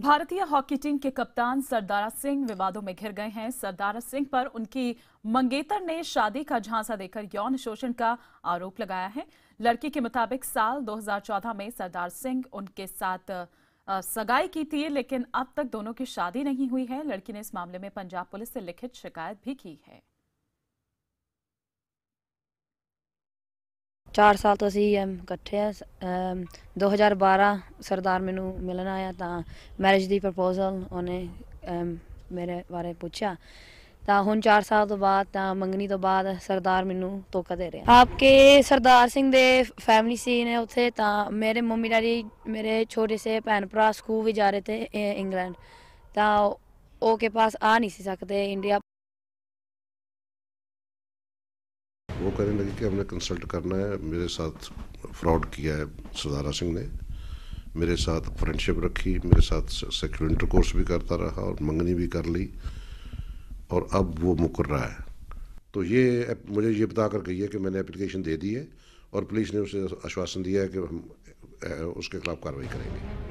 भारतीय hockey team के कप्तान सरदारा सिंह विवादों में घिर गए हैं सरदारा सिंह पर उनकी मंगेतर ने शादी का झांसा देकर यौन शोषण का आरोप लगाया है लड़की के मुताबिक साल 2014 में सरदार सिंह उनके साथ सगाई की थी लेकिन अब तक दोनों की शादी नहीं हुई है लड़की ने इस मामले में पंजाब पुलिस से लिखित शिकायत भी की है 4 ਸਾਲ ਤੋਂ ਅਸੀਂ ਇਕੱਠੇ ਆ 2012 ਸਰਦਾਰ ਮੈਨੂੰ ਮਿਲਣ ਆਇਆ ਤਾਂ ਮੈਰਿਜ ਦੀ ਪ੍ਰਪੋਜ਼ਲ ਉਹਨੇ ਮੇਰੇ ਬਾਰੇ ਪੁੱਛਿਆ ਤਾਂ ਹੁਣ 4 ਸਾਲ ਤੋਂ ਬਾਅਦ ਤਾਂ ਮੰਗਣੀ ਤੋਂ ਬਾਅਦ ਸਰਦਾਰ ਮੈਨੂੰ ਤੋਕਾ ਦੇ ਰਿਹਾ ਆਪਕੇ ਸਰਦਾਰ ਸਿੰਘ ਦੇ ਫੈਮਿਲੀ ਸੀ ਨੇ ਉੱਥੇ ਤਾਂ ਮੇਰੇ ਮੰਮੀ ਡੈਡੀ ਮੇਰੇ ਛੋਟੇ ਸੇ ਭੈਣ ਭਰਾ ਸਕੂਲ ਵੀ ਜਾ ਰਹੇ ਤੇ ਇੰਗਲੈਂਡ ਤਾਂ ਉਹ ਕੇ ਪਾਸ ਆ ਨਹੀਂ ਸੀ ਸਕਦੇ ਇੰਡੀਆ वो कहने लगे कि हमने कंसल्ट करना है मेरे साथ फ्रॉड किया है सरदारा सिंह ने मेरे साथ फ्रेंडशिप रखी मेरे साथ सेक्सुअल इंटरकोर्स भी करता रहा और मंगनी भी कर ली और अब वो मुकर रहा है तो ये मुझे ये बता कर कही है कि मैंने एप्लीकेशन दे दी है और पुलिस ने उसे आश्वासन दिया है कि हम उसके खिलाफ कार्रवाई करेंगे